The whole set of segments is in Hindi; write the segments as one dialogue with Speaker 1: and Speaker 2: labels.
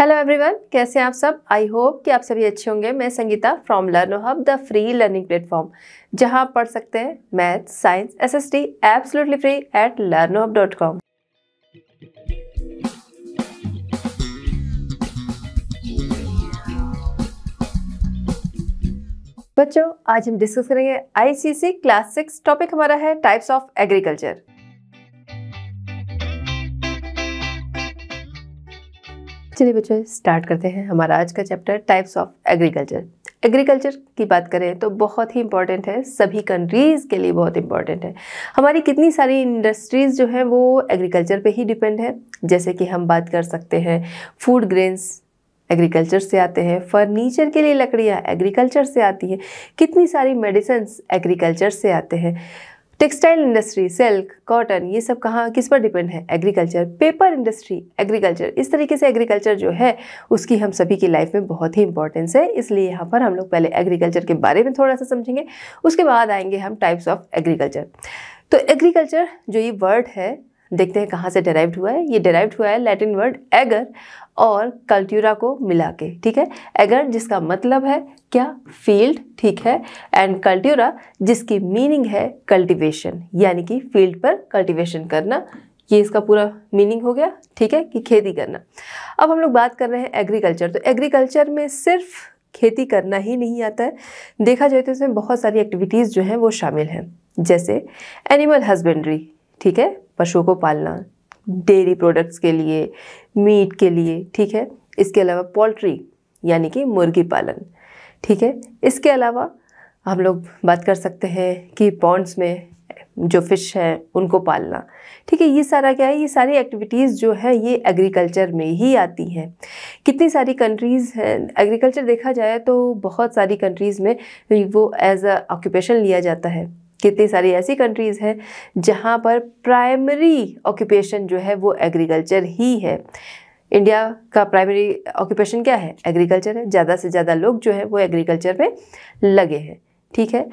Speaker 1: हेलो एवरीवन कैसे हैं आप सब आई होप कि आप सभी अच्छे होंगे मैं Sangeeta from Learno hub the free learning platform जहां आप पढ़ सकते हैं math science SST absolutely free at Learno hub dot com बच्चों आज हम डिस्कस करेंगे आईसीसी क्लास सिक्स टॉपिक हमारा है टाइप्स ऑफ एग्रीकल्चर चलिए बच्चों स्टार्ट करते हैं हमारा आज का chapter types of agriculture agriculture की बात करें तो बहुत ही इंपॉर्टेंट है सभी कंट्रीज़ के लिए बहुत इंपॉर्टेंट है हमारी कितनी सारी इंडस्ट्रीज़ जो हैं वो एग्रीकल्चर पे ही डिपेंड है जैसे कि हम बात कर सकते हैं फूड ग्रेन्स एग्रीकल्चर से आते हैं फर्नीचर के लिए लकड़ियाँ एग्रीकल्चर से आती हैं कितनी सारी मेडिसन्स एग्रीकल्चर से आते हैं टेक्सटाइल इंडस्ट्री सिल्क कॉटन ये सब कहाँ किस पर डिपेंड है एग्रीकल्चर पेपर इंडस्ट्री एग्रीकल्चर इस तरीके से एग्रीकल्चर जो है उसकी हम सभी की लाइफ में बहुत ही इंपॉर्टेंस है इसलिए यहाँ पर हम लोग पहले एग्रीकल्चर के बारे में थोड़ा सा समझेंगे उसके बाद आएंगे हम टाइप्स ऑफ एग्रीकल्चर तो एग्रीकल्चर जो ये वर्ड है देखते हैं कहाँ से डराइव्ड हुआ है ये डेराइव्ड हुआ है लैटिन वर्ड एगर और कल्ट्यूरा को मिला के ठीक है एगर जिसका मतलब है क्या फील्ड ठीक है एंड कल्ट्यूरा जिसकी मीनिंग है कल्टिवेशन यानी कि फील्ड पर कल्टिवेशन करना ये इसका पूरा मीनिंग हो गया ठीक है कि खेती करना अब हम लोग बात कर रहे हैं एग्रीकल्चर तो एग्रीकल्चर में सिर्फ खेती करना ही नहीं आता है देखा जाए तो इसमें बहुत सारी एक्टिविटीज़ जो हैं वो शामिल हैं जैसे एनिमल हस्बेंड्री ठीक है पशुओं को पालना डेयरी प्रोडक्ट्स के लिए मीट के लिए ठीक है इसके अलावा पोल्ट्री यानी कि मुर्गी पालन ठीक है इसके अलावा हम लोग बात कर सकते हैं कि पॉन्ड्स में जो फिश है उनको पालना ठीक है ये सारा क्या है ये सारी एक्टिविटीज़ जो है ये एग्रीकल्चर में ही आती हैं कितनी सारी कंट्रीज़ हैं एग्रीकल्चर देखा जाए तो बहुत सारी कंट्रीज़ में वो एज अ ऑक्यूपेशन लिया जाता है कितनी सारी ऐसी कंट्रीज़ हैं जहाँ पर प्राइमरी ऑक्यूपेशन जो है वो एग्रीकल्चर ही है इंडिया का प्राइमरी ऑक्यूपेशन क्या है एग्रीकल्चर है ज़्यादा से ज़्यादा लोग जो है वो एग्रीकल्चर में लगे हैं ठीक है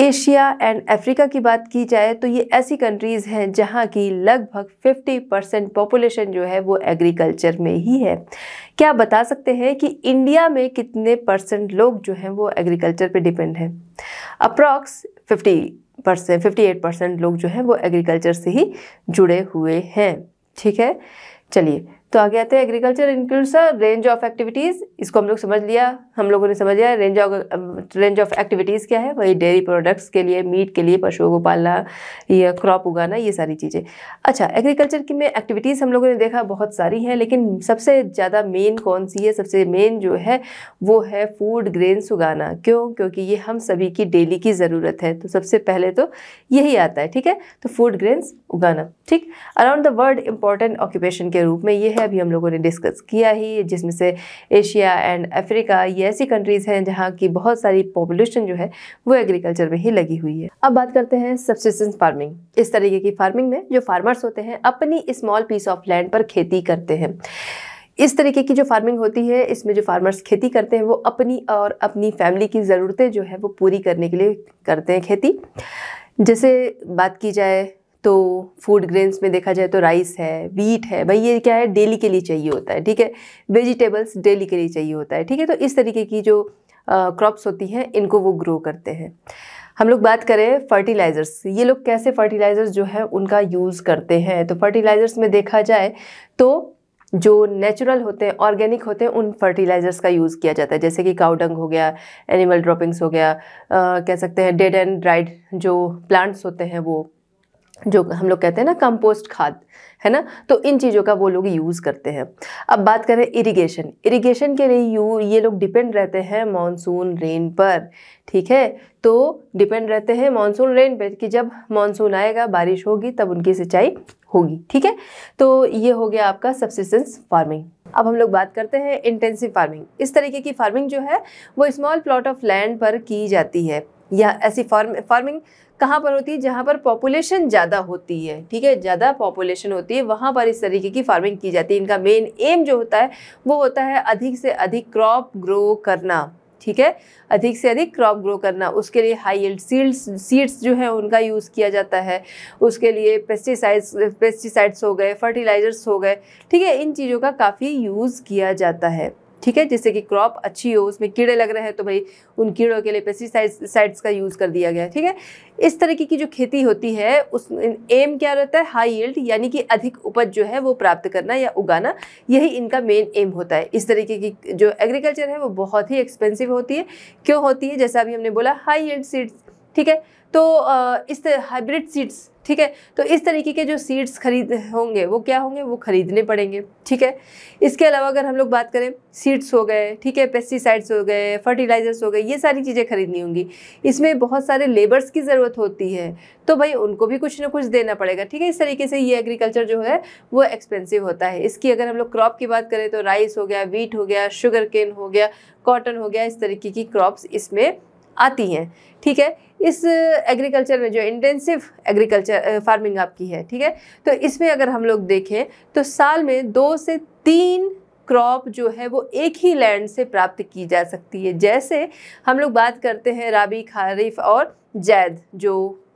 Speaker 1: एशिया एंड अफ्रीका की बात की जाए तो ये ऐसी कंट्रीज़ हैं जहाँ की लगभग 50 परसेंट पॉपुलेशन जो है वो एग्रीकल्चर में ही है क्या बता सकते हैं कि इंडिया में कितने परसेंट लोग जो हैं वो एग्रीकल्चर पे डिपेंड हैं approx fifty percent fifty eight percent लोग जो हैं वो एग्रीकल्चर से ही जुड़े हुए हैं ठीक है चलिए तो आगे आते हैं agriculture includes a range of activities इसको हम लोग समझ लिया हम लोगों ने समझ लिया range of range of activities क्या है वही डेयरी प्रोडक्ट्स के लिए मीट के लिए पशुओं को पालना या क्रॉप उगाना ये सारी चीज़ें अच्छा एग्रीकल्चर की में एक्टिविटीज़ हम लोगों ने देखा बहुत सारी हैं लेकिन सबसे ज़्यादा मेन कौन सी है सबसे मेन जो है वो है फूड ग्रेन्स उगाना क्यों क्योंकि ये हम सभी की डेली की ज़रूरत है तो सबसे पहले तो यही आता है ठीक है तो फूड ग्रेन्स उगाना ठीक around the world important occupation के रूप में ये है अभी हम लोगों ने डिस्कस किया ही जिसमें से एशिया एंड अफ्रीका ये ऐसी कंट्रीज़ हैं जहाँ की बहुत सारी पॉपुलेशन जो है वो एग्रीकल्चर में ही लगी हुई है अब बात करते हैं सब्सिस्टेंस फार्मिंग इस तरीके की फार्मिंग में जो फार्मर्स होते हैं अपनी स्मॉल पीस ऑफ लैंड पर खेती करते हैं इस तरीके की जो फार्मिंग होती है इसमें जो फार्मर्स खेती करते हैं वो अपनी और अपनी फैमिली की ज़रूरतें जो है वो पूरी करने के लिए करते हैं खेती जैसे बात की जाए तो फूड ग्रेन्स में देखा जाए तो राइस है वीट है भाई ये क्या है डेली के लिए चाहिए होता है ठीक है वेजिटेबल्स डेली के लिए चाहिए होता है ठीक है तो इस तरीके की जो क्रॉप्स होती हैं इनको वो ग्रो करते हैं हम लोग बात करें फर्टिलाइज़र्स ये लोग कैसे फर्टिलाइज़र्स जो है उनका यूज़ करते हैं तो फर्टिलाइज़र्स में देखा जाए तो जो नेचुरल होते हैं ऑर्गेनिक होते हैं उन फर्टिलाइज़र्स का यूज़ किया जाता है जैसे कि काउडंग हो गया एनिमल ड्रॉपिंग्स हो गया आ, कह सकते हैं डेड एंड ड्राइड जो प्लांट्स होते हैं वो जो हम लोग कहते हैं ना कंपोस्ट खाद है ना तो इन चीज़ों का वो लोग यूज़ करते हैं अब बात करें इरिगेशन इरिगेशन के लिए यू ये लोग डिपेंड रहते हैं मानसून रेन पर ठीक है तो डिपेंड रहते हैं मानसून रेन पर कि जब मानसून आएगा बारिश होगी तब उनकी सिंचाई होगी ठीक है तो ये हो गया आपका सब्सिस्टेंस फार्मिंग अब हम लोग बात करते हैं इंटेंसिव फार्मिंग इस तरीके की फार्मिंग जो है वो स्मॉल प्लॉट ऑफ लैंड पर की जाती है या ऐसी फार्म फार्मिंग कहाँ पर होती है जहाँ पर पॉपुलेशन ज़्यादा होती है ठीक है ज़्यादा पॉपुलेशन होती है वहाँ पर इस तरीके की फार्मिंग की जाती है इनका मेन एम जो होता है वो होता है अधिक से अधिक क्रॉप ग्रो करना ठीक है अधिक से अधिक क्रॉप ग्रो करना उसके लिए हाई एल्ड सीड्स सीड्स जो है उनका यूज़ किया जाता है उसके लिए पेस्टिसाइड्स पेस्टिसाइड्स हो गए फर्टिलाइजर्स हो गए ठीक है इन चीज़ों का काफ़ी यूज़ किया जाता है ठीक है जिससे कि क्रॉप अच्छी हो उसमें कीड़े लग रहे हैं तो भाई उन कीड़ों के लिए पेस्टिसाइड्स का यूज़ कर दिया गया ठीक है इस तरीके की जो खेती होती है उस एम क्या रहता है हाई यील्ड यानी कि अधिक उपज जो है वो प्राप्त करना या उगाना यही इनका मेन एम होता है इस तरीके की जो एग्रीकल्चर है वो बहुत ही एक्सपेंसिव होती है क्यों होती है जैसा अभी हमने बोला हाई यील्ड सीड्स ठीक है तो इस हाइब्रिड सीड्स ठीक है तो इस तरीके के जो सीड्स खरीद होंगे वो क्या होंगे वो खरीदने पड़ेंगे ठीक है इसके अलावा अगर हम लोग बात करें सीड्स हो गए ठीक है पेस्टिसाइड्स हो गए फर्टिलाइज़र्स हो गए ये सारी चीज़ें खरीदनी होंगी इसमें बहुत सारे लेबर्स की ज़रूरत होती है तो भाई उनको भी कुछ ना कुछ देना पड़ेगा ठीक है इस तरीके से ये एग्रीकल्चर जो है वो एक्सपेंसिव होता है इसकी अगर हम लोग क्रॉप की बात करें तो राइस हो गया वीट हो गया शुगर केन हो गया कॉटन हो गया इस तरीके की क्रॉप्स इसमें आती हैं ठीक है इस एग्रीकल्चर में जो इंटेंसिव एग्रीकल्चर फार्मिंग आपकी है ठीक है तो इसमें अगर हम लोग देखें तो साल में दो से तीन क्रॉप जो है वो एक ही लैंड से प्राप्त की जा सकती है जैसे हम लोग बात करते हैं राबी खारिफ़ और जैद जो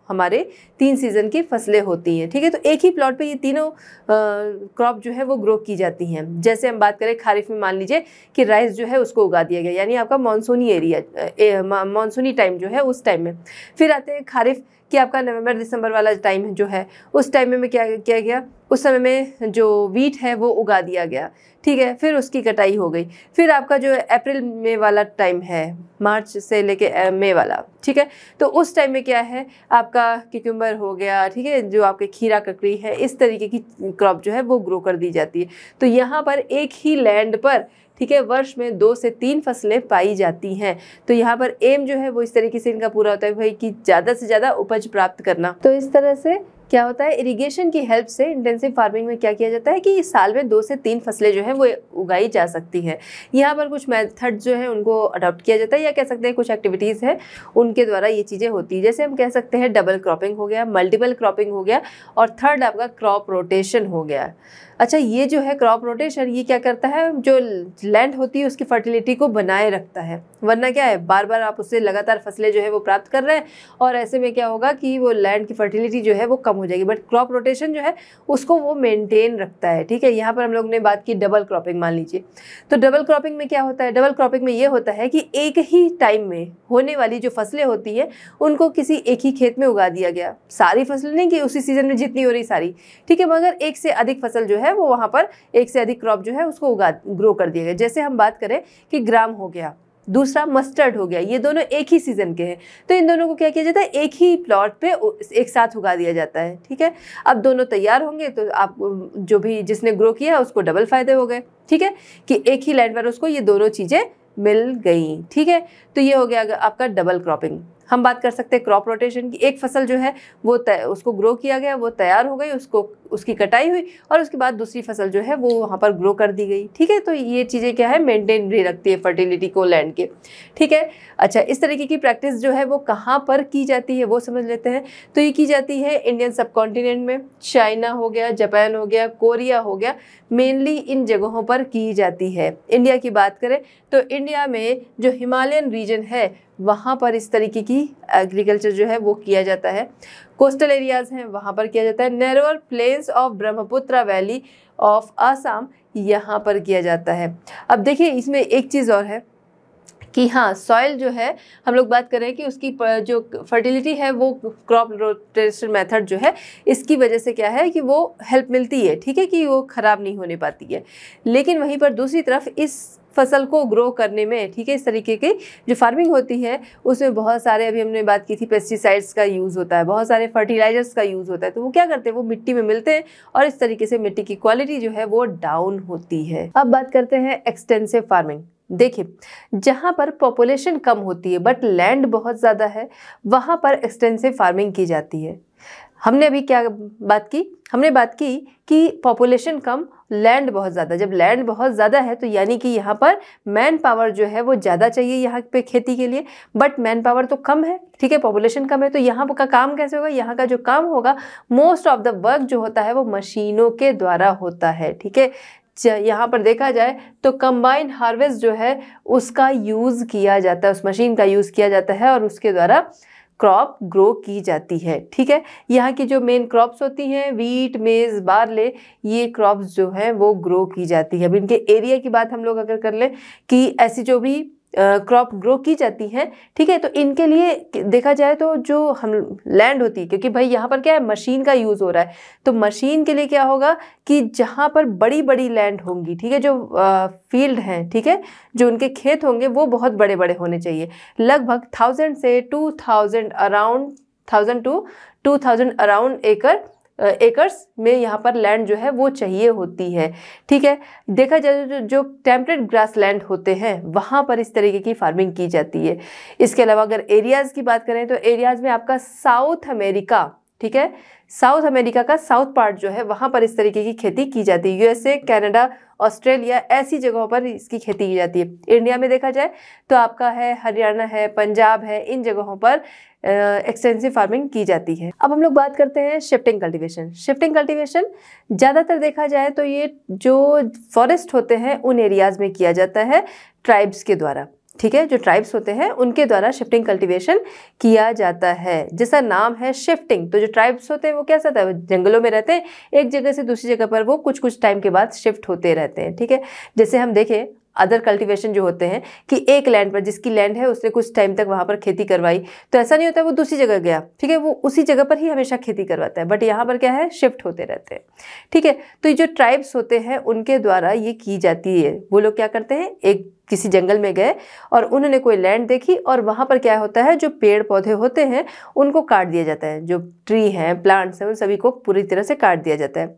Speaker 1: हमारे तीन सीज़न की फसलें होती हैं ठीक है तो एक ही प्लॉट पे ये तीनों क्रॉप जो है वो ग्रो की जाती हैं जैसे हम बात करें खारिफ में मान लीजिए कि राइस जो है उसको उगा दिया गया यानी आपका मानसूनी एरिया मानसूनी टाइम जो है उस टाइम में फिर आते हैं खारिफ कि आपका नवंबर दिसंबर वाला टाइम जो है उस टाइम में क्या किया गया उस समय में जो वीट है वो उगा दिया गया ठीक है फिर उसकी कटाई हो गई फिर आपका जो अप्रैल मई वाला टाइम है मार्च से लेके मई वाला ठीक है तो उस टाइम में क्या है आपका क्यूक्यूम्बर हो गया ठीक है जो आपके खीरा ककड़ी है इस तरीके की क्रॉप जो है वो ग्रो कर दी जाती है तो यहाँ पर एक ही लैंड पर ठीक है वर्ष में दो से तीन फसलें पाई जाती हैं तो यहाँ पर एम जो है वो इस तरीके से इनका पूरा होता है भाई कि ज़्यादा से ज़्यादा उपज प्राप्त करना तो इस तरह से क्या होता है इरिगेशन की हेल्प से इंटेंसिव फार्मिंग में क्या किया जाता है कि साल में दो से तीन फसलें जो है वो उगाई जा सकती हैं यहाँ पर कुछ मेथड जो है उनको अडॉप्ट किया जाता है या कह सकते हैं कुछ एक्टिविटीज़ हैं उनके द्वारा ये चीज़ें होती है जैसे हम कह सकते हैं डबल क्रॉपिंग हो गया मल्टीपल क्रॉपिंग हो गया और थर्ड आपका क्रॉप रोटेशन हो गया अच्छा ये जो है क्रॉप रोटेशन ये क्या करता है जो लैंड होती है उसकी फर्टिलिटी को बनाए रखता है वरना क्या है बार बार आप उससे लगातार फसलें जो है वो प्राप्त कर रहे हैं और ऐसे में क्या होगा कि वो लैंड की फर्टिलिटी जो है वो कम हो जाएगी बट क्रॉप रोटेशन जो है उसको वो मेनटेन रखता है ठीक है यहाँ पर हम लोग ने बात की डबल क्रॉपिंग मान लीजिए तो डबल क्रॉपिंग में क्या होता है डबल क्रॉपिंग में ये होता है कि एक ही टाइम में होने वाली जो फसलें होती हैं उनको किसी एक ही खेत में उगा दिया गया सारी फसलें नहीं कि उसी सीज़न में जितनी हो रही सारी ठीक है मगर एक से अधिक फसल जो है है वो वहाँ पर एक से अधिक क्रॉप जो है उसको उगा ग्रो कर दिया गया जैसे हम बात करें कि ग्राम हो गया दूसरा मस्टर्ड हो गया ये दोनों एक ही सीज़न के हैं तो इन दोनों को क्या किया जाता है एक ही प्लॉट पे एक साथ उगा दिया जाता है ठीक है अब दोनों तैयार होंगे तो आप जो भी जिसने ग्रो किया उसको डबल फायदे हो गए ठीक है कि एक ही लैंड पर उसको ये दोनों चीज़ें मिल गई ठीक है तो ये हो गया आपका डबल क्रॉपिंग हम बात कर सकते हैं क्रॉप रोटेशन की एक फसल जो है वो उसको ग्रो किया गया वो तैयार हो गई उसको उसकी कटाई हुई और उसके बाद दूसरी फसल जो है वो वहाँ पर ग्रो कर दी गई ठीक है तो ये चीज़ें क्या है मेंटेन भी रखती है फर्टिलिटी को लैंड के ठीक है अच्छा इस तरीके की प्रैक्टिस जो है वो कहाँ पर की जाती है वो समझ लेते हैं तो ये की जाती है इंडियन सब कॉन्टिनेंट में चाइना हो गया जापान हो गया कोरिया हो गया मेनली इन जगहों पर की जाती है इंडिया की बात करें तो इंडिया में जो हिमालयन रीजन है वहाँ पर इस तरीके की एग्रीकल्चर जो है वो किया जाता है कोस्टल एरियाज़ हैं वहाँ पर किया जाता है narrower plains of Brahmaputra valley of Assam यहाँ पर किया जाता है अब देखिए इसमें एक चीज़ और है कि हाँ सॉइल जो है हम लोग बात कर रहे हैं कि उसकी जो फर्टिलिटी है वो क्रॉप रोटेशन मेथड जो है इसकी वजह से क्या है कि वो हेल्प मिलती है ठीक है कि वो ख़राब नहीं होने पाती है लेकिन वहीं पर दूसरी तरफ इस फसल को ग्रो करने में ठीक है इस तरीके की जो फार्मिंग होती है उसमें बहुत सारे अभी हमने बात की थी पेस्टिसाइड्स का यूज़ होता है बहुत सारे फर्टिलाइजर्स का यूज़ होता है तो वो क्या करते हैं वो मिट्टी में मिलते हैं और इस तरीके से मिट्टी की क्वालिटी जो है वो डाउन होती है अब बात करते हैं एक्सटेंसिव फार्मिंग देखिए जहाँ पर पॉपुलेशन कम होती है बट लैंड बहुत ज़्यादा है वहाँ पर एक्सटेंसिव फार्मिंग की जाती है हमने अभी क्या बात की हमने बात की कि पॉपुलेशन कम लैंड बहुत ज़्यादा जब लैंड बहुत ज़्यादा है तो यानी कि यहाँ पर मैन पावर जो है वो ज़्यादा चाहिए यहाँ पे खेती के लिए बट मैन पावर तो कम है ठीक है पॉपुलेशन कम है तो यहाँ का काम कैसे होगा यहाँ का जो काम होगा मोस्ट ऑफ द वर्क जो होता है वो मशीनों के द्वारा होता है ठीक है यहाँ पर देखा जाए तो कंबाइंड हार्वेस्ट जो है उसका यूज़ किया जाता है उस मशीन का यूज़ किया जाता है और उसके द्वारा क्रॉप ग्रो की जाती है ठीक है यहाँ की जो मेन क्रॉप्स होती हैं वीट मेज़ बारले ये क्रॉप्स जो हैं वो ग्रो की जाती है अब इनके एरिया की बात हम लोग अगर कर लें कि ऐसी जो भी क्रॉप ग्रो की जाती हैं ठीक है तो इनके लिए देखा जाए तो जो हम लैंड होती है क्योंकि भाई यहाँ पर क्या है मशीन का यूज़ हो रहा है तो मशीन के लिए क्या होगा कि जहाँ पर बड़ी बड़ी लैंड होंगी ठीक है जो फील्ड हैं ठीक है जो उनके खेत होंगे वो बहुत बड़े बड़े होने चाहिए लगभग थाउजेंड से two thousand around thousand two two thousand around एकड़ एकर्स में यहाँ पर लैंड जो है वो चाहिए होती है ठीक है देखा जाए तो जो टेम्परेट ग्रास लैंड होते हैं वहाँ पर इस तरीके की फार्मिंग की जाती है इसके अलावा अगर एरियाज़ की बात करें तो एरियाज़ में आपका साउथ अमेरिका ठीक है साउथ अमेरिका का साउथ पार्ट जो है वहाँ पर इस तरीके की खेती की जाती है यूएसए कनाडा ऑस्ट्रेलिया ऐसी जगहों पर इसकी खेती की जाती है इंडिया में देखा जाए तो आपका है हरियाणा है पंजाब है इन जगहों पर एक्सटेंसिव फार्मिंग की जाती है अब हम लोग बात करते हैं शिफ्टिंग कल्टीवेशन शिफ्टिंग कल्टीवेशन ज़्यादातर देखा जाए तो ये जो फॉरेस्ट होते हैं उन एरियाज़ में किया जाता है ट्राइब्स के द्वारा ठीक है जो ट्राइब्स होते हैं उनके द्वारा शिफ्टिंग कल्टीवेशन किया जाता है जैसा नाम है शिफ्टिंग तो जो ट्राइब्स होते हैं वो क्या होता है जंगलों में रहते हैं एक जगह से दूसरी जगह पर वो कुछ कुछ टाइम के बाद शिफ्ट होते रहते हैं ठीक है जैसे हम देखें अदर कल्टीवेशन जो होते हैं कि एक लैंड पर जिसकी लैंड है उसने कुछ टाइम तक वहाँ पर खेती करवाई तो ऐसा नहीं होता वो दूसरी जगह गया ठीक है वो उसी जगह पर ही हमेशा खेती करवाता है बट यहाँ पर क्या है शिफ्ट होते रहते हैं ठीक है तो ये जो ट्राइब्स होते हैं उनके द्वारा ये की जाती है वो लोग क्या करते हैं एक किसी जंगल में गए और उन्होंने कोई लैंड देखी और वहाँ पर क्या होता है जो पेड़ पौधे होते हैं उनको काट दिया जाता है जो ट्री हैं प्लांट्स हैं उन सभी को पूरी तरह से काट दिया जाता है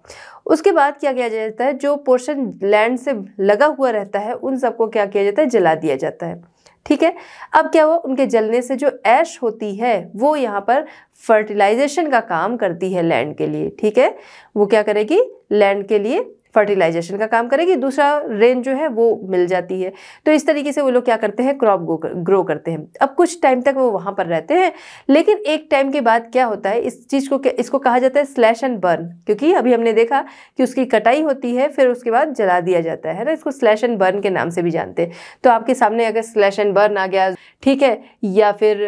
Speaker 1: उसके बाद क्या किया जाता है जो पोर्शन लैंड से लगा हुआ रहता है उन सबको क्या किया जाता है जला दिया जाता है ठीक है अब क्या हुआ उनके जलने से जो ऐश होती है वो यहाँ पर फर्टिलाइजेशन का काम करती है लैंड के लिए ठीक है वो क्या करेगी लैंड के लिए फर्टिलाइजेशन का काम करेगी दूसरा रेन जो है वो मिल जाती है तो इस तरीके से वो लोग क्या करते हैं क्रॉप ग्रो करते हैं अब कुछ टाइम तक वो वहाँ पर रहते हैं लेकिन एक टाइम के बाद क्या होता है इस चीज़ को इसको कहा जाता है स्लैश एंड बर्न क्योंकि अभी हमने देखा कि उसकी कटाई होती है फिर उसके बाद जला दिया जाता है ना इसको स्लैश एंड बर्न के नाम से भी जानते हैं तो आपके सामने अगर स्लैश एंड बर्न आ गया ठीक है या फिर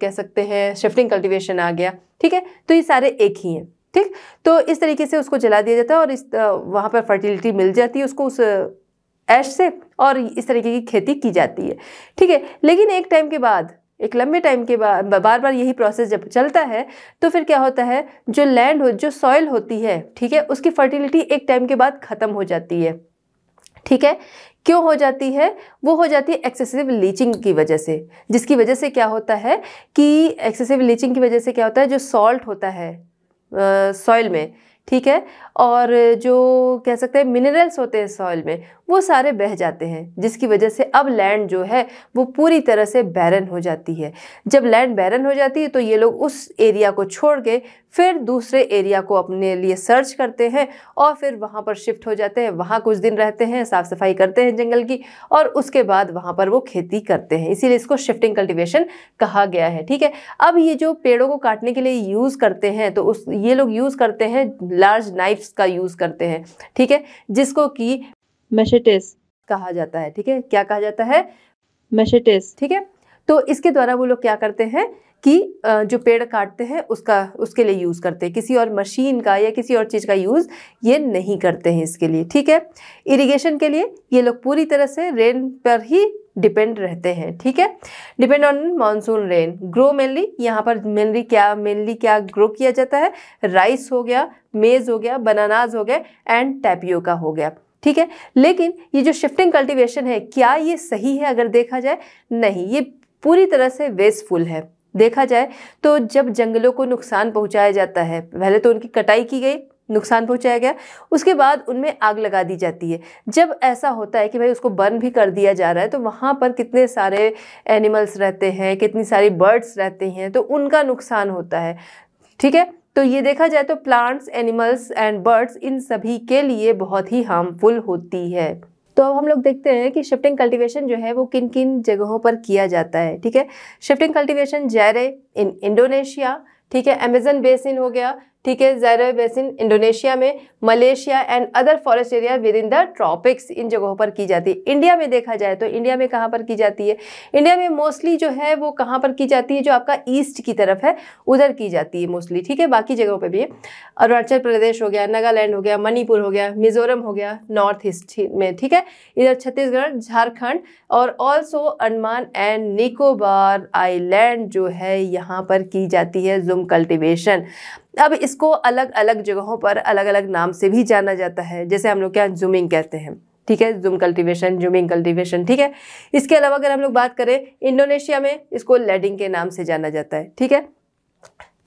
Speaker 1: कह सकते हैं शिफ्टिंग कल्टिवेशन आ गया ठीक है तो ये सारे एक ही हैं ठीक तो इस तरीके से उसको जला दिया जाता है और इस वहाँ पर फर्टिलिटी मिल जाती है उसको उस ऐश से और इस तरीके की खेती की जाती है ठीक है लेकिन एक टाइम के बाद एक लंबे टाइम के बाद बार बार यही प्रोसेस जब चलता है तो फिर क्या होता है जो लैंड हो जो सॉइल होती है ठीक है उसकी फर्टिलिटी एक टाइम के बाद ख़त्म हो जाती है ठीक है क्यों हो जाती है वो हो जाती है एक्सेसिव लीचिंग की वजह से जिसकी वजह से क्या होता है कि एक्सेसिव लीचिंग की वजह से क्या होता है जो सॉल्ट होता है सॉइल में ठीक है और जो कह सकते हैं मिनरल्स होते हैं सॉइल में वो सारे बह जाते हैं जिसकी वजह से अब लैंड जो है वो पूरी तरह से बैरन हो जाती है जब लैंड बैरन हो जाती है तो ये लोग उस एरिया को छोड़ के फिर दूसरे एरिया को अपने लिए सर्च करते हैं और फिर वहाँ पर शिफ्ट हो जाते हैं वहाँ कुछ दिन रहते हैं साफ़ सफाई करते हैं जंगल की और उसके बाद वहाँ पर वो खेती करते हैं इसीलिए इसको शिफ्टिंग कल्टिवेशन कहा गया है ठीक है अब ये जो पेड़ों को काटने के लिए यूज़ करते हैं तो उस ये लोग यूज़ करते हैं लार्ज नाइफ्स पेस्ट का यूज़ करते हैं ठीक है जिसको कि मेशेटिस कहा जाता है ठीक है क्या कहा जाता है मेशेटिस ठीक है तो इसके द्वारा वो लोग क्या करते हैं कि जो पेड़ काटते हैं उसका उसके लिए यूज़ करते हैं किसी और मशीन का या किसी और चीज़ का यूज़ ये नहीं करते हैं इसके लिए ठीक है इरिगेशन के लिए ये लोग पूरी तरह से रेन पर ही डिपेंड रहते हैं ठीक है depend on monsoon rain grow mainly यहाँ पर मेनली क्या मेनली क्या ग्रो किया जाता है राइस हो गया मेज़ हो गया बनानाज हो गया एंड टैपियोका हो गया ठीक है लेकिन ये जो शिफ्टिंग कल्टिवेशन है क्या ये सही है अगर देखा जाए नहीं ये पूरी तरह से वेस्टफुल है देखा जाए तो जब जंगलों को नुकसान पहुंचाया जाता है पहले तो उनकी कटाई की गई नुकसान पहुंचाया गया उसके बाद उनमें आग लगा दी जाती है जब ऐसा होता है कि भाई उसको बर्न भी कर दिया जा रहा है तो वहाँ पर कितने सारे एनिमल्स रहते हैं कितनी सारी बर्ड्स रहते हैं तो उनका नुकसान होता है ठीक है तो ये देखा जाए तो प्लांट्स एनिमल्स एंड बर्ड्स इन सभी के लिए बहुत ही हार्मफुल होती है तो अब हम लोग देखते हैं कि शिफ्टिंग कल्टीवेशन जो है वो किन किन जगहों पर किया जाता है ठीक है shifting cultivation Zaire in Indonesia ठीक है अमेजन बेसिन हो गया ठीक है जैर बेसिन इंडोनेशिया में Malaysia and other forest area within the tropics इन जगहों पर की जाती है इंडिया में देखा जाए तो इंडिया में कहाँ पर की जाती है इंडिया में मोस्टली जो है वो कहाँ पर की जाती है जो आपका ईस्ट की तरफ है उधर की जाती है मोस्टली ठीक है बाकी जगहों पर भी अरुणाचल प्रदेश हो गया नागालैंड हो गया मणिपुर हो गया मिजोरम हो गया नॉर्थ ईस्ट में ठीक है इधर छत्तीसगढ़ झारखंड और also Andaman and Nicobar island जो है यहाँ पर की जाती है जुम कल्टिवेशन अब इसको अलग अलग जगहों पर अलग अलग नाम से भी जाना जाता है जैसे हम लोग क्या जूमिंग कहते हैं ठीक है जूम कल्टीवेशन जूमिंग कल्टीवेशन ठीक है इसके अलावा अगर हम लोग बात करें इंडोनेशिया में इसको लेडिंग के नाम से जाना जाता है ठीक है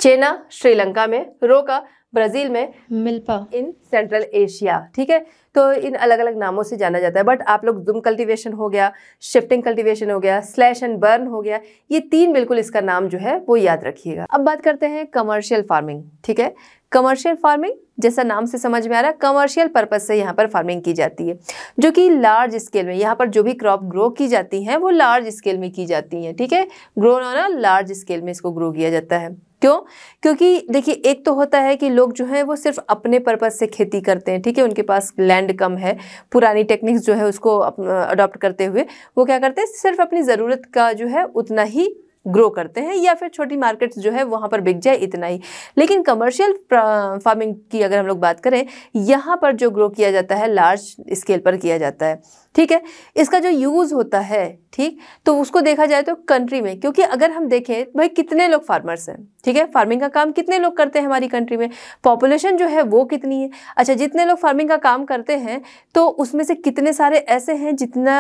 Speaker 1: चेना श्रीलंका में रोका ब्राज़ील में मिल्पा इन सेंट्रल एशिया ठीक है तो इन अलग अलग नामों से जाना जाता है बट आप लोग जूम कल्टीवेशन हो गया शिफ्टिंग कल्टीवेशन हो गया स्लैश एंड बर्न हो गया ये तीन बिल्कुल इसका नाम जो है वो याद रखिएगा अब बात करते हैं कमर्शियल फार्मिंग ठीक है कमर्शियल फार्मिंग जैसा नाम से समझ में आ रहा है कमर्शियल पर्पज़ से यहाँ पर फार्मिंग की जाती है जो कि लार्ज स्केल में यहाँ पर जो भी क्रॉप ग्रो की जाती हैं वो लार्ज स्केल में की जाती हैं ठीक है grow on a large scale में इसको ग्रो किया जाता है क्यों क्योंकि देखिए एक तो होता है कि लोग जो हैं वो सिर्फ अपने पर्पज़ से खेती करते हैं ठीक है उनके पास लैंड कम है पुरानी टेक्निक्स जो है उसको अडॉप्ट करते हुए वो क्या करते हैं सिर्फ अपनी ज़रूरत का जो है उतना ही ग्रो करते हैं या फिर छोटी मार्केट्स जो है वहाँ पर बिक जाए इतना ही लेकिन कमर्शियल फार्मिंग की अगर हम लोग बात करें यहाँ पर जो ग्रो किया जाता है लार्ज स्केल पर किया जाता है ठीक है इसका जो यूज़ होता है ठीक तो उसको देखा जाए तो कंट्री में क्योंकि अगर हम देखें भाई कितने लोग फार्मर्स हैं ठीक है फार्मिंग का काम कितने लोग करते हैं हमारी कंट्री में पॉपुलेशन जो है वो कितनी है अच्छा जितने लोग फार्मिंग का काम करते हैं तो उसमें से कितने सारे ऐसे हैं जितना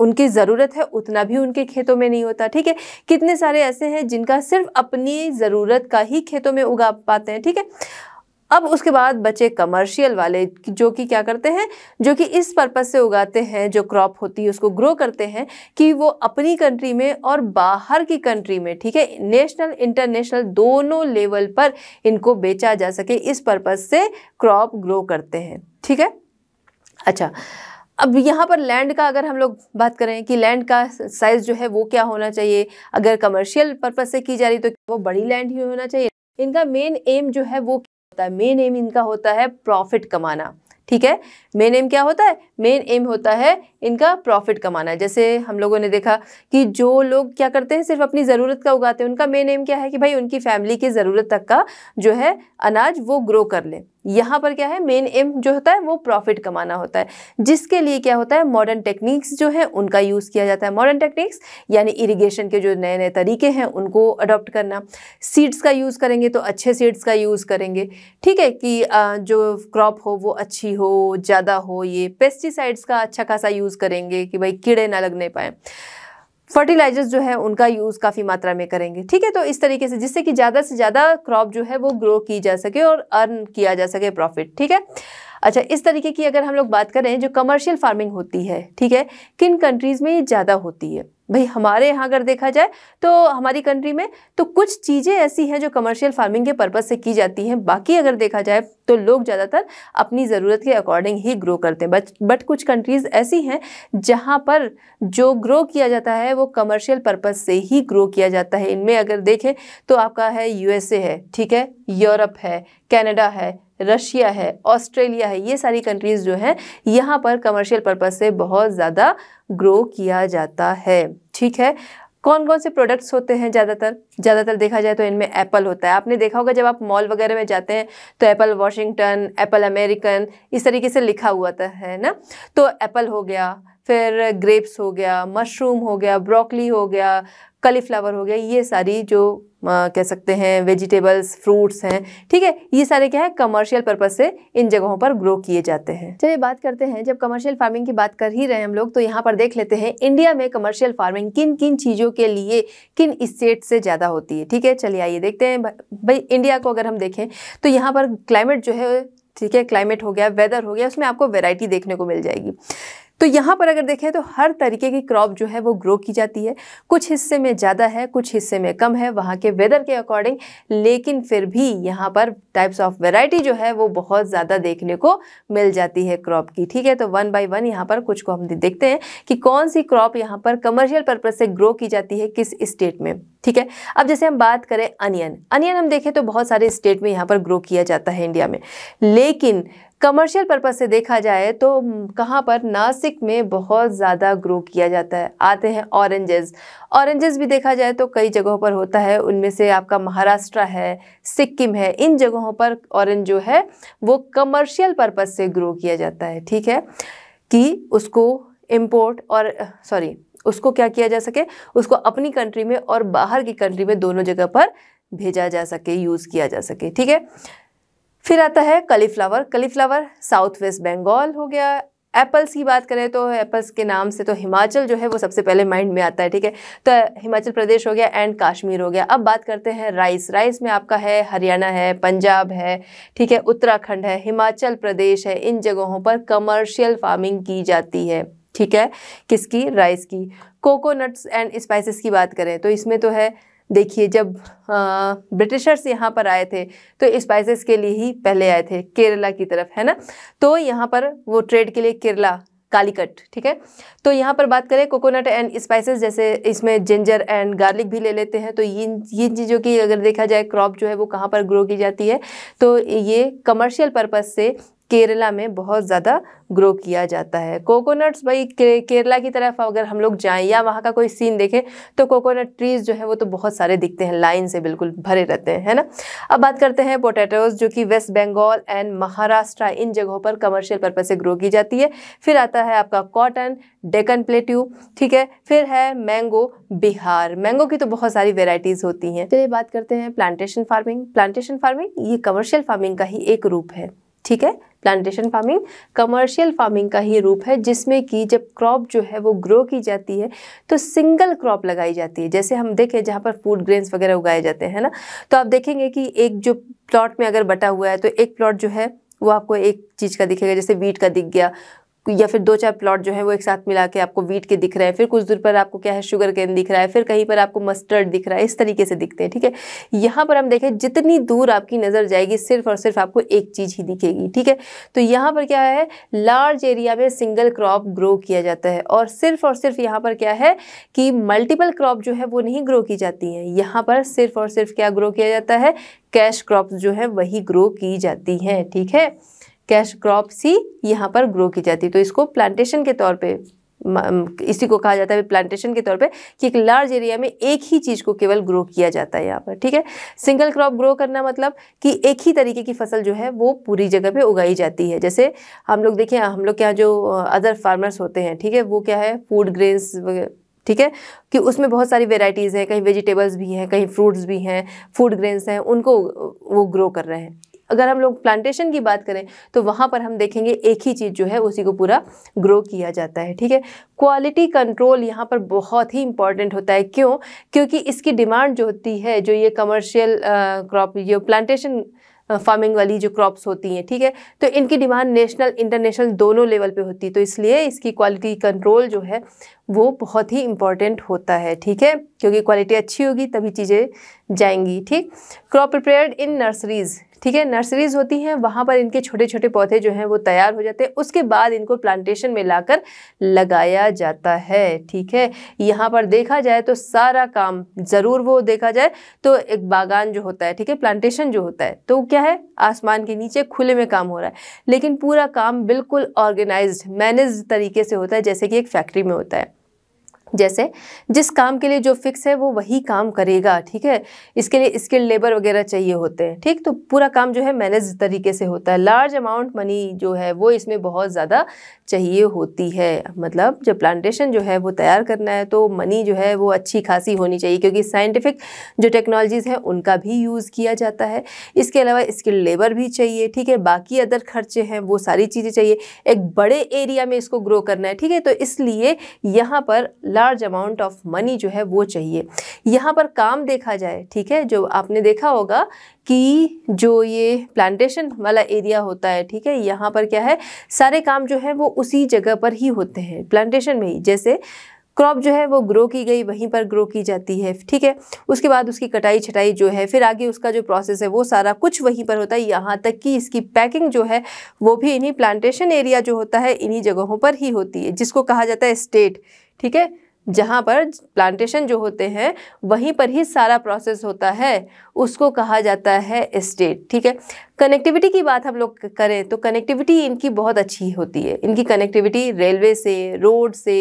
Speaker 1: उनकी ज़रूरत है उतना भी उनके खेतों में नहीं होता ठीक है कितने सारे ऐसे हैं जिनका सिर्फ अपनी ज़रूरत का ही खेतों में उगा पाते हैं ठीक है अब उसके बाद बचे कमर्शियल वाले जो कि क्या करते हैं जो कि इस पर्पज़ से उगाते हैं जो क्रॉप होती है उसको ग्रो करते हैं कि वो अपनी कंट्री में और बाहर की कंट्री में ठीक है नेशनल इंटरनेशनल दोनों लेवल पर इनको बेचा जा सके इस पर्पज़ से क्रॉप ग्रो करते हैं ठीक है अच्छा अब यहाँ पर लैंड का अगर हम लोग बात करें कि लैंड का साइज़ जो है वो क्या होना चाहिए अगर कमर्शियल पर्पज़ से की जा रही तो वो बड़ी लैंड ही होना चाहिए इनका मेन एम जो है वो होता है मेन एम इनका होता है प्रॉफिट कमाना ठीक है मेन एम क्या होता है मेन एम होता है इनका प्रॉफिट कमाना जैसे हम लोगों ने देखा कि जो लोग क्या करते हैं सिर्फ अपनी ज़रूरत का उगाते हैं उनका मेन एम क्या है कि भाई उनकी फैमिली की ज़रूरत तक का जो है अनाज वो ग्रो कर लें यहाँ पर क्या है मेन एम जो होता है वो प्रॉफिट कमाना होता है जिसके लिए क्या होता है मॉडर्न टेक्निक्स जो है उनका यूज़ किया जाता है मॉडर्न टेक्निक्स यानी इरिगेशन के जो नए नए तरीके हैं उनको अडॉप्ट करना सीड्स का यूज़ करेंगे तो अच्छे सीड्स का यूज़ करेंगे ठीक है कि जो क्रॉप हो वो अच्छी हो ज़्यादा हो ये पेस्टिसाइड्स का अच्छा खासा यूज़ करेंगे कि भाई कीड़े ना लगने पाएँ फर्टिलाइजर्स जो है उनका यूज़ काफ़ी मात्रा में करेंगे ठीक है तो इस तरीके से जिससे कि ज़्यादा से ज़्यादा क्रॉप जो है वो ग्रो की जा सके और अर्न किया जा सके प्रॉफिट ठीक है अच्छा इस तरीके की अगर हम लोग बात करें जो कमर्शियल फार्मिंग होती है ठीक है किन कंट्रीज़ में ये ज़्यादा होती है भाई हमारे यहाँ अगर देखा जाए तो हमारी कंट्री में तो कुछ चीज़ें ऐसी हैं जो कमर्शियल फार्मिंग के पर्पज़ से की जाती हैं बाकी अगर देखा जाए तो लोग ज़्यादातर अपनी ज़रूरत के अकॉर्डिंग ही ग्रो करते हैं बट बट कुछ कंट्रीज़ ऐसी हैं जहाँ पर जो ग्रो किया जाता है वो कमर्शियल पर्पज़ से ही ग्रो किया जाता है इनमें अगर देखें तो आपका है यू है ठीक है यूरोप है कैनेडा है रशिया है ऑस्ट्रेलिया है ये सारी कंट्रीज़ जो हैं यहाँ पर कमर्शियल पर्पज़ से बहुत ज़्यादा ग्रो किया जाता है ठीक है कौन कौन से प्रोडक्ट्स होते हैं ज़्यादातर ज़्यादातर देखा जाए तो इनमें एप्पल होता है आपने देखा होगा जब आप मॉल वगैरह में जाते हैं तो एप्पल वाशिंगटन एप्पल अमेरिकन इस तरीके से लिखा हुआ था है ना तो एप्पल हो गया फिर ग्रेप्स हो गया मशरूम हो गया ब्रोकली हो गया कलीफ्लावर हो गया ये सारी जो आ, कह सकते हैं वेजिटेबल्स फ्रूट्स हैं ठीक है ये सारे क्या है कमर्शियल पर्पज से इन जगहों पर ग्रो किए जाते हैं चलिए बात करते हैं जब कमर्शियल फार्मिंग की बात कर ही रहे हम लोग तो यहाँ पर देख लेते हैं इंडिया में कमर्शियल फार्मिंग किन किन चीज़ों के लिए किन स्टेट से ज़्यादा होती है ठीक है चलिए आइए देखते हैं भाई इंडिया को अगर हम देखें तो यहाँ पर क्लाइमेट जो है ठीक है क्लाइमेट हो गया वेदर हो गया उसमें आपको वेराइटी देखने को मिल जाएगी तो यहाँ पर अगर देखें तो हर तरीके की क्रॉप जो है वो ग्रो की जाती है कुछ हिस्से में ज़्यादा है कुछ हिस्से में कम है वहाँ के वेदर के अकॉर्डिंग लेकिन फिर भी यहाँ पर टाइप्स ऑफ वेराइटी जो है वो बहुत ज़्यादा देखने को मिल जाती है क्रॉप की ठीक है तो वन बाई वन यहाँ पर कुछ को हम देखते हैं कि कौन सी क्रॉप यहाँ पर कमर्शियल पर्पज़ से ग्रो की जाती है किस स्टेट में ठीक है अब जैसे हम बात करें अनियन अनियन हम देखें तो बहुत सारे स्टेट में यहाँ पर ग्रो किया जाता है इंडिया में लेकिन कमर्शियल पर्पज से देखा जाए तो कहाँ पर नासिक में बहुत ज़्यादा ग्रो किया जाता है आते हैं ऑरेंजेस ऑरेंजेस भी देखा जाए तो कई जगहों पर होता है उनमें से आपका महाराष्ट्र है सिक्किम है इन जगहों पर ऑरेंज जो है वो कमर्शियल पर्पज़ से ग्रो किया जाता है ठीक है कि उसको इम्पोर्ट और सॉरी उसको क्या किया जा सके उसको अपनी कंट्री में और बाहर की कंट्री में दोनों जगह पर भेजा जा सके यूज़ किया जा सके ठीक है फिर आता है cauliflower cauliflower south West Bengal हो गया एप्पल्स की बात करें तो एप्पल्स के नाम से तो हिमाचल जो है वो सबसे पहले माइंड में आता है ठीक है तो हिमाचल प्रदेश हो गया एंड कश्मीर हो गया अब बात करते हैं राइस राइस में आपका है हरियाणा है पंजाब है ठीक है उत्तराखंड है हिमाचल प्रदेश है इन जगहों पर कमर्शियल फार्मिंग की जाती है ठीक है किसकी राइस की कोकोनट्स एंड स्पाइसिस की बात करें तो इसमें तो है देखिए जब ब्रिटिशर्स यहाँ पर आए थे तो स्पाइसेस के लिए ही पहले आए थे केरला की तरफ है ना तो यहाँ पर वो ट्रेड के लिए केरला कालीकट ठीक है तो यहाँ पर बात करें कोकोनट एंड स्पाइसेस जैसे इसमें जिंजर एंड गार्लिक भी ले लेते हैं तो इन ये चीज़ों की अगर देखा जाए क्रॉप जो है वो कहाँ पर ग्रो की जाती है तो ये कमर्शियल पर्पज़ से केरला में बहुत ज़्यादा ग्रो किया जाता है कोकोनट्स भाई के, केरला की तरफ अगर हम लोग जाएँ या वहाँ का कोई सीन देखें तो कोकोनट ट्रीज़ जो है वो तो बहुत सारे दिखते हैं लाइन से बिल्कुल भरे रहते हैं है ना अब बात करते हैं पोटैटोज़ जो कि वेस्ट बंगाल एंड महाराष्ट्र इन जगहों पर कमर्शियल पर्पज से ग्रो की जाती है फिर आता है आपका कॉटन डेकन प्लेट्यू ठीक है फिर है मैंगो बिहार मैंगो की तो बहुत सारी वेराइटीज़ होती हैं चलिए बात करते हैं प्लांटेशन फार्मिंग प्लांटेशन फार्मिंग ये कमर्शियल फार्मिंग का ही एक रूप है ठीक है प्लांटेशन फार्मिंग कमर्शियल फार्मिंग का ही रूप है जिसमें कि जब क्रॉप जो है वो ग्रो की जाती है तो सिंगल क्रॉप लगाई जाती है जैसे हम देखें जहाँ पर फूड ग्रेन्स वगैरह उगाए जाते हैं ना तो आप देखेंगे कि एक जो प्लॉट में अगर बटा हुआ है तो एक प्लॉट जो है वो आपको एक चीज़ का दिखेगा जैसे वीट का दिख गया या फिर दो चार प्लॉट जो है वो एक साथ मिला के आपको वीट के दिख रहे हैं फिर कुछ दूर पर आपको क्या है शुगर केन दिख रहा है फिर कहीं पर आपको मस्टर्ड दिख रहा है इस तरीके से दिखते हैं ठीक है यहाँ पर हम देखें जितनी दूर आपकी नज़र जाएगी सिर्फ और सिर्फ आपको एक चीज़ ही दिखेगी ठीक है तो यहाँ पर क्या है लार्ज एरिया में सिंगल क्रॉप ग्रो किया जाता है और सिर्फ और सिर्फ यहाँ पर क्या है कि मल्टीपल क्रॉप जो है वो नहीं ग्रो की जाती हैं यहाँ पर सिर्फ और सिर्फ क्या ग्रो किया जाता है कैश क्रॉप जो है वही ग्रो की जाती हैं ठीक है कैश क्रॉप्स ही यहाँ पर ग्रो की जाती है तो इसको प्लांटेशन के तौर पे इसी को कहा जाता है प्लांटेशन के तौर पे कि एक लार्ज एरिया में एक ही चीज़ को केवल ग्रो किया जाता है यहाँ पर ठीक है सिंगल क्रॉप ग्रो करना मतलब कि एक ही तरीके की फसल जो है वो पूरी जगह पे उगाई जाती है जैसे हम लोग देखें हम लोग के यहाँ जो अदर फार्मर्स होते हैं ठीक है वो क्या है फूड ग्रेन्स ठीक है कि उसमें बहुत सारी वेराइटीज़ हैं कहीं वेजिटेबल्स भी हैं कहीं फ्रूट्स भी हैं फूड ग्रेन्स हैं उनको वो ग्रो कर रहे हैं अगर हम लोग प्लांटेशन की बात करें तो वहाँ पर हम देखेंगे एक ही चीज़ जो है उसी को पूरा ग्रो किया जाता है ठीक है क्वालिटी कंट्रोल यहाँ पर बहुत ही इंपॉर्टेंट होता है क्यों क्योंकि इसकी डिमांड जो होती है जो ये कमर्शियल क्रॉप ये प्लांटेशन फार्मिंग वाली जो क्रॉप्स होती हैं ठीक है तो इनकी डिमांड नेशनल इंटरनेशनल दोनों लेवल पे होती है तो इसलिए इसकी क्वालिटी कंट्रोल जो है वो बहुत ही इम्पॉर्टेंट होता है ठीक है क्योंकि क्वालिटी अच्छी होगी तभी चीज़ें जाएंगी ठीक क्रॉप प्रिपेयर्ड इन नर्सरीज़ ठीक है नर्सरीज होती हैं वहाँ पर इनके छोटे छोटे पौधे जो हैं वो तैयार हो जाते हैं उसके बाद इनको प्लांटेशन में कर लगाया जाता है ठीक है यहाँ पर देखा जाए तो सारा काम ज़रूर वो देखा जाए तो एक बागान जो होता है ठीक है प्लांटेशन जो होता है तो क्या है आसमान के नीचे खुले में काम हो रहा है लेकिन पूरा काम बिल्कुल ऑर्गेनाइज मैनेज तरीके से होता है जैसे कि एक फैक्ट्री में होता है जैसे जिस काम के लिए जो फिक्स है वो वही काम करेगा ठीक है इसके लिए स्किल लेबर वगैरह चाहिए होते हैं ठीक तो पूरा काम जो है मैनेज तरीके से होता है लार्ज अमाउंट मनी जो है वो इसमें बहुत ज़्यादा चाहिए होती है मतलब जब प्लांटेशन जो है वो तैयार करना है तो मनी जो है वो अच्छी खासी होनी चाहिए क्योंकि साइंटिफिक जो टेक्नोलॉजीज़ हैं उनका भी यूज़ किया जाता है इसके अलावा स्किल लेबर भी चाहिए ठीक है बाकी अदर खर्चे हैं वो सारी चीज़ें चाहिए एक बड़े एरिया में इसको ग्रो करना है ठीक है तो इसलिए यहाँ पर लार्ज अमाउंट ऑफ मनी जो है वो चाहिए यहाँ पर काम देखा जाए ठीक है जो आपने देखा होगा कि जो ये प्लांटेशन वाला एरिया होता है ठीक है यहाँ पर क्या है सारे काम जो है वो उसी जगह पर ही होते हैं प्लांटेशन में ही जैसे क्रॉप जो है वो ग्रो की गई वहीं पर ग्रो की जाती है ठीक है उसके बाद उसकी कटाई छटाई जो है फिर आगे उसका जो प्रोसेस है वो सारा कुछ वहीं पर होता है यहाँ तक कि इसकी पैकिंग जो है वो भी इन्हीं प्लांटेशन एरिया जो होता है इन्हीं जगहों पर ही होती है जिसको कहा जाता है स्टेट ठीक है जहाँ पर प्लांटेशन जो होते हैं वहीं पर ही सारा प्रोसेस होता है उसको कहा जाता है स्टेट ठीक है कनेक्टिविटी की बात हम लोग करें तो कनेक्टिविटी इनकी बहुत अच्छी होती है इनकी कनेक्टिविटी रेलवे से रोड से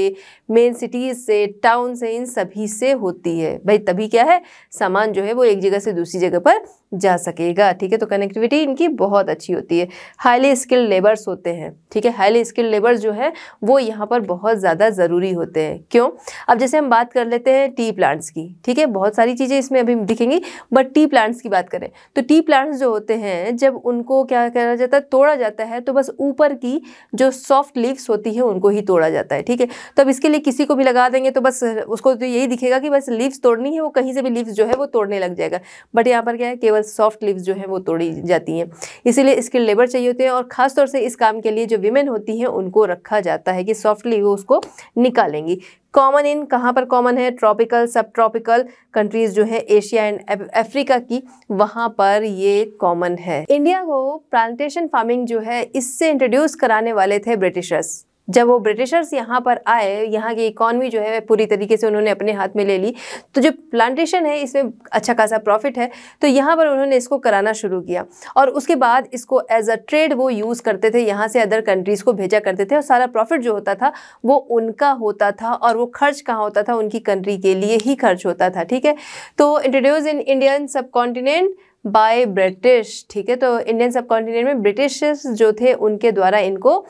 Speaker 1: मेन सिटीज़ से टाउन से इन सभी से होती है भाई तभी क्या है सामान जो है वो एक जगह से दूसरी जगह पर जा सकेगा ठीक है तो कनेक्टिविटी इनकी बहुत अच्छी होती है हाईली स्किल्ड लेबर्स होते हैं ठीक है हाईली स्किल्ड लेबर्स जो है वो यहाँ पर बहुत ज़्यादा ज़रूरी होते हैं क्यों अब जैसे हम बात कर लेते हैं टी प्लांट्स की ठीक है बहुत सारी चीज़ें इसमें अभी दिखेंगी बट टी टी प्लांट्स की बात करें तो टी प्लांट्स जो होते हैं जब उनको क्या करा जाता है तोड़ा जाता है तो बस ऊपर की जो सॉफ्ट लीव्स होती है उनको ही तोड़ा जाता है ठीक है तो अब इसके लिए किसी को भी लगा देंगे तो बस उसको तो यही दिखेगा कि बस लीव्स तोड़नी है वो कहीं से भी लीव्स जो है वो तोड़ने लग जाएगा बट यहाँ पर क्या है केवल सॉफ्ट लीव्स जो है वो तोड़ी जाती हैं इसीलिए इसके लेबर चाहिए होते हैं और ख़ासतौर से इस काम के लिए जो वीमेन होती हैं उनको रखा जाता है कि सॉफ्टली वो उसको निकालेंगी कॉमन इन कहाँ पर कॉमन है ट्रॉपिकल सब ट्रॉपिकल कंट्रीज जो है एशिया एंड अफ्रीका की वहाँ पर ये कॉमन है इंडिया को प्लांटेशन फार्मिंग जो है इससे इंट्रोड्यूस कराने वाले थे ब्रिटिशर्स जब वो ब्रिटिशर्स यहाँ पर आए यहाँ की इकॉनमी जो है पूरी तरीके से उन्होंने अपने हाथ में ले ली तो जो प्लांटेशन है इसमें अच्छा खासा प्रॉफिट है तो यहाँ पर उन्होंने इसको कराना शुरू किया और उसके बाद इसको एज अ ट्रेड वो यूज़ करते थे यहाँ से अदर कंट्रीज़ को भेजा करते थे और सारा प्रॉफिट जो होता था वो उनका होता था और वो खर्च कहाँ होता था उनकी कंट्री के लिए ही खर्च होता था ठीक है तो introduce in Indian subcontinent by British ठीक है तो इंडियन सब कॉन्टिनेंट में ब्रिटिश जो थे उनके द्वारा इनको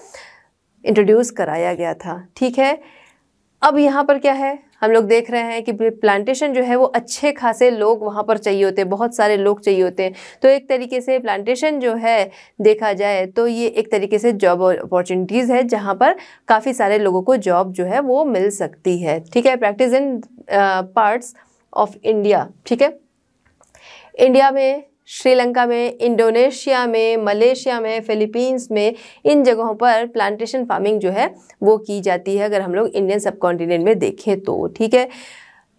Speaker 1: इंट्रोड्यूस कराया गया था ठीक है अब यहाँ पर क्या है हम लोग देख रहे हैं कि प्लांटेशन जो है वो अच्छे खासे लोग वहाँ पर चाहिए होते हैं बहुत सारे लोग चाहिए होते हैं तो एक तरीके से प्लांटेशन जो है देखा जाए तो ये एक तरीके से जॉब अपॉर्चुनिटीज़ है जहाँ पर काफ़ी सारे लोगों को जॉब जो है वो मिल सकती है ठीक है practice in parts of India ठीक है इंडिया में श्रीलंका में इंडोनेशिया में मलेशिया में फिलीपींस में इन जगहों पर प्लांटेशन फार्मिंग जो है वो की जाती है अगर हम लोग इंडियन सब कॉन्टिनेंट में देखें तो ठीक है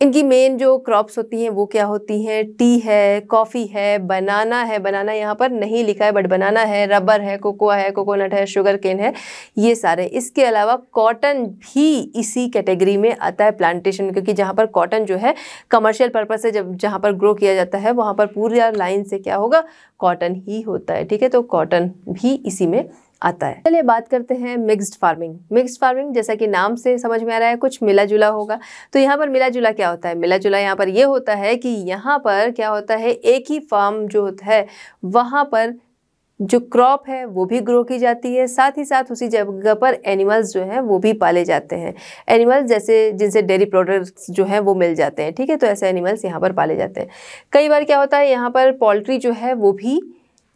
Speaker 1: इनकी मेन जो क्रॉप्स होती हैं वो क्या होती हैं टी है कॉफ़ी है बनाना है बनाना यहाँ पर नहीं लिखा है बट बनाना है रबर है कोकोआ है कोकोनट है शुगर केन है ये सारे इसके अलावा कॉटन भी इसी कैटेगरी में आता है प्लांटेशन क्योंकि जहाँ पर कॉटन जो है कमर्शियल पर्पज़ से जब जहाँ पर ग्रो किया जाता है वहाँ पर पूरी लाइन से क्या होगा कॉटन ही होता है ठीक है तो कॉटन भी इसी में आता है चलिए बात करते हैं मिक्स्ड फार्मिंग मिक्स्ड फार्मिंग जैसा कि नाम से समझ में आ रहा है कुछ मिला जुला होगा तो यहाँ पर मिला जुला क्या होता है मिला जुला यहाँ पर ये यह होता है कि यहाँ पर क्या होता है एक ही फार्म जो होता है वहाँ पर जो क्रॉप है वो भी ग्रो की जाती है साथ ही साथ उसी जगह पर एनिमल्स जो हैं वो भी पाले जाते हैं एनिमल्स जैसे जिनसे डेयरी प्रोडक्ट्स जो हैं वो मिल जाते हैं ठीक है तो ऐसे एनिमल्स यहाँ पर पाले जाते हैं कई बार क्या होता है यहाँ पर पोल्ट्री जो है वो भी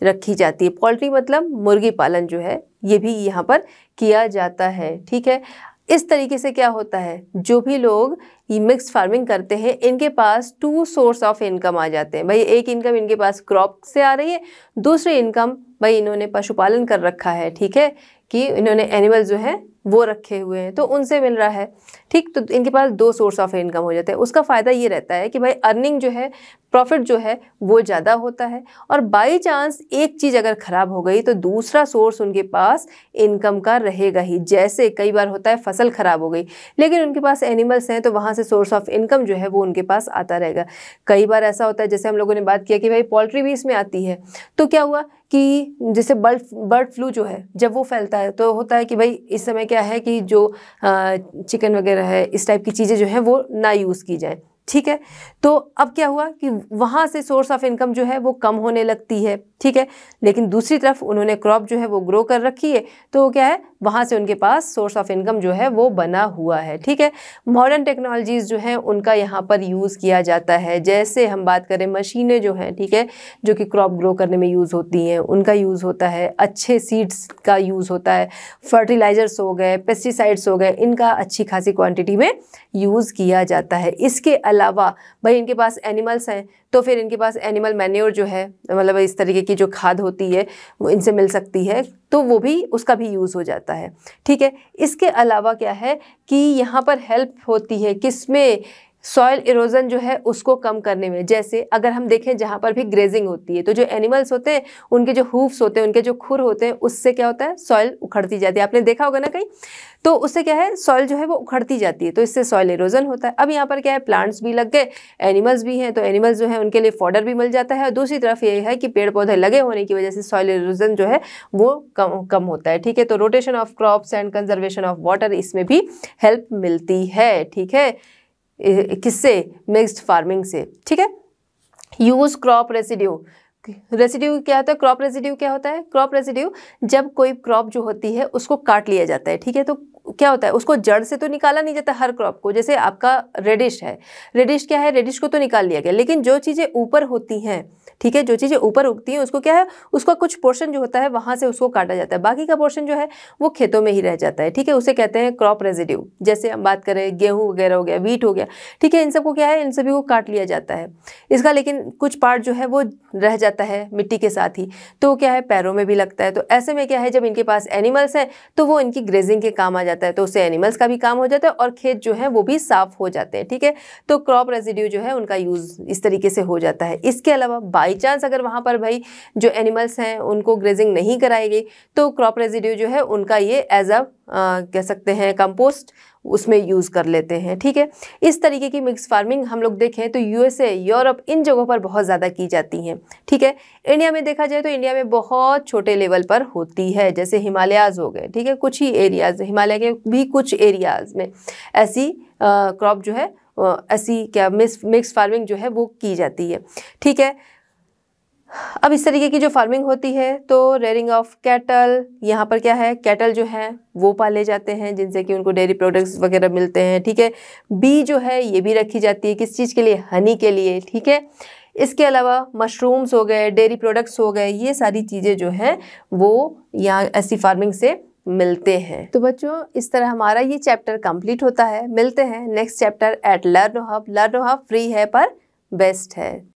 Speaker 1: रखी जाती है पोल्ट्री मतलब मुर्गी पालन जो है ये भी यहाँ पर किया जाता है ठीक है इस तरीके से क्या होता है जो भी लोग मिक्स फार्मिंग करते हैं इनके पास टू सोर्स ऑफ इनकम आ जाते हैं भाई एक इनकम इनके पास क्रॉप से आ रही है दूसरी इनकम भाई इन्होंने पशुपालन कर रखा है ठीक है कि इन्होंने एनिमल जो है वो रखे हुए हैं तो उनसे मिल रहा है ठीक तो इनके पास दो सोर्स ऑफ इनकम हो जाते हैं उसका फ़ायदा ये रहता है कि भाई अर्निंग जो है प्रॉफिट जो है वो ज़्यादा होता है और बाई चांस एक चीज़ अगर ख़राब हो गई तो दूसरा सोर्स उनके पास इनकम का रहेगा ही जैसे कई बार होता है फसल ख़राब हो गई लेकिन उनके पास एनिमल्स हैं तो वहाँ से सोर्स ऑफ इनकम जो है वो उनके पास आता रहेगा कई बार ऐसा होता है जैसे हम लोगों ने बात किया कि भाई पोल्ट्री भी इसमें आती है तो क्या हुआ कि जैसे बर्ड बर्ड फ्लू जो है जब वो फैलता है तो होता है कि भाई इस समय क्या है कि जो चिकन वगैरह है इस टाइप की चीज़ें जो हैं वो ना यूज़ की जाएँ ठीक है तो अब क्या हुआ कि वहाँ से सोर्स ऑफ इनकम जो है वो कम होने लगती है ठीक है लेकिन दूसरी तरफ उन्होंने क्रॉप जो है वो ग्रो कर रखी है तो क्या है वहाँ से उनके पास सोर्स ऑफ इनकम जो है वो बना हुआ है ठीक है मॉडर्न टेक्नोलॉजीज़ जो हैं उनका यहाँ पर यूज़ किया जाता है जैसे हम बात करें मशीनें जो हैं ठीक है जो कि क्रॉप ग्रो करने में यूज़ होती हैं उनका यूज़ होता है अच्छे सीड्स का यूज़ होता है फर्टिलाइज़र्स हो गए पेस्टिसाइड्स हो गए इनका अच्छी खासी क्वान्टिटी में यूज़ किया जाता है इसके अलावा भाई इनके पास एनिमल्स हैं तो फिर इनके पास एनिमल मैन्योर जो है मतलब इस तरीके की जो खाद होती है वो इनसे मिल सकती है तो वो भी उसका भी यूज़ हो जाता है ठीक है इसके अलावा क्या है कि यहाँ पर हेल्प होती है किस में सॉयल इरोजन जो है उसको कम करने में जैसे अगर हम देखें जहाँ पर भी ग्रेजिंग होती है तो जो एनिमल्स होते हैं उनके जो हूफ्स होते हैं उनके जो खुर होते हैं उससे क्या होता है सॉयल उखड़ती जाती है आपने देखा होगा ना कहीं तो उससे क्या है सॉयल जो है वो उखड़ती जाती है तो इससे सॉयल इरोजन होता है अब यहाँ पर क्या है प्लांट्स भी लग गए एनिमल्स भी हैं तो एनिमल्स जो है उनके लिए फॉडर भी मिल जाता है और दूसरी तरफ ये है कि पेड़ पौधे लगे होने की वजह से सॉयल इरोजन जो है वो कम कम होता है ठीक है तो rotation of crops and conservation of water इसमें भी हेल्प मिलती है ठीक है किससे मिक्सड फार्मिंग से ठीक है यूज़ क्रॉप रेसिड्यू रेसिड्यू क्या होता है क्रॉप रेसिड्यू क्या होता है क्रॉप रेसिड्यू जब कोई क्रॉप जो होती है उसको काट लिया जाता है ठीक है तो क्या होता है उसको जड़ से तो निकाला नहीं जाता हर क्रॉप को जैसे आपका रेडिश है रेडिश क्या है रेडिश को तो निकाल लिया गया लेकिन जो चीज़ें ऊपर होती हैं ठीक है जो चीज़ें ऊपर उगती हैं उसको क्या है उसका कुछ पोर्शन जो होता है वहाँ से उसको काटा जाता है बाकी का पोर्शन जो है वो खेतों में ही रह जाता है ठीक है उसे कहते हैं क्रॉप रेजिड्यू जैसे हम बात करें गेहूँ वगैरह हो गया वीट हो गया ठीक है इन सबको क्या है इन सभी को काट लिया जाता है इसका लेकिन कुछ पार्ट जो है वो रह जाता है मिट्टी के साथ ही तो क्या है पैरों में भी लगता है तो ऐसे में क्या है जब इनके पास एनिमल्स हैं तो वो इनकी ग्रेजिंग के काम आ जाता है तो उससे एनिमल्स का भी काम हो जाता है और खेत जो है वो भी साफ हो जाते हैं ठीक है तो क्रॉप रेजिड्यू जो है उनका यूज़ इस तरीके से हो जाता है इसके अलावा बाई बाई चांस अगर वहाँ पर भाई जो एनिमल्स हैं उनको ग्रेजिंग नहीं कराई गई तो क्रॉप रेजिड्यू जो है उनका ये एज अ कह सकते हैं कंपोस्ट उसमें यूज़ कर लेते हैं ठीक है इस तरीके की मिक्स फार्मिंग हम लोग देखें तो यूएसए यूरोप इन जगहों पर बहुत ज़्यादा की जाती हैं ठीक है इंडिया में देखा जाए तो इंडिया में बहुत छोटे लेवल पर होती है जैसे हिमालयाज़ हो गए ठीक है कुछ ही एरियाज़ हिमालय के भी कुछ एरियाज़ में ऐसी क्रॉप जो है ऐसी क्या मिक्स मिक्स फार्मिंग जो है वो की जाती है ठीक है अब इस तरीके की जो फार्मिंग होती है तो रेयरिंग ऑफ कैटल यहाँ पर क्या है कैटल जो है वो पाले जाते हैं जिनसे कि उनको डेयरी प्रोडक्ट्स वगैरह मिलते हैं ठीक है बी जो है ये भी रखी जाती है किस चीज़ के लिए हनी के लिए ठीक है इसके अलावा मशरूम्स हो गए डेयरी प्रोडक्ट्स हो गए ये सारी चीज़ें जो हैं वो यहाँ ऐसी फार्मिंग से मिलते हैं तो बच्चों इस तरह हमारा ये चैप्टर कंप्लीट होता है मिलते हैं next chapter at learn hub learn hub free है पर बेस्ट है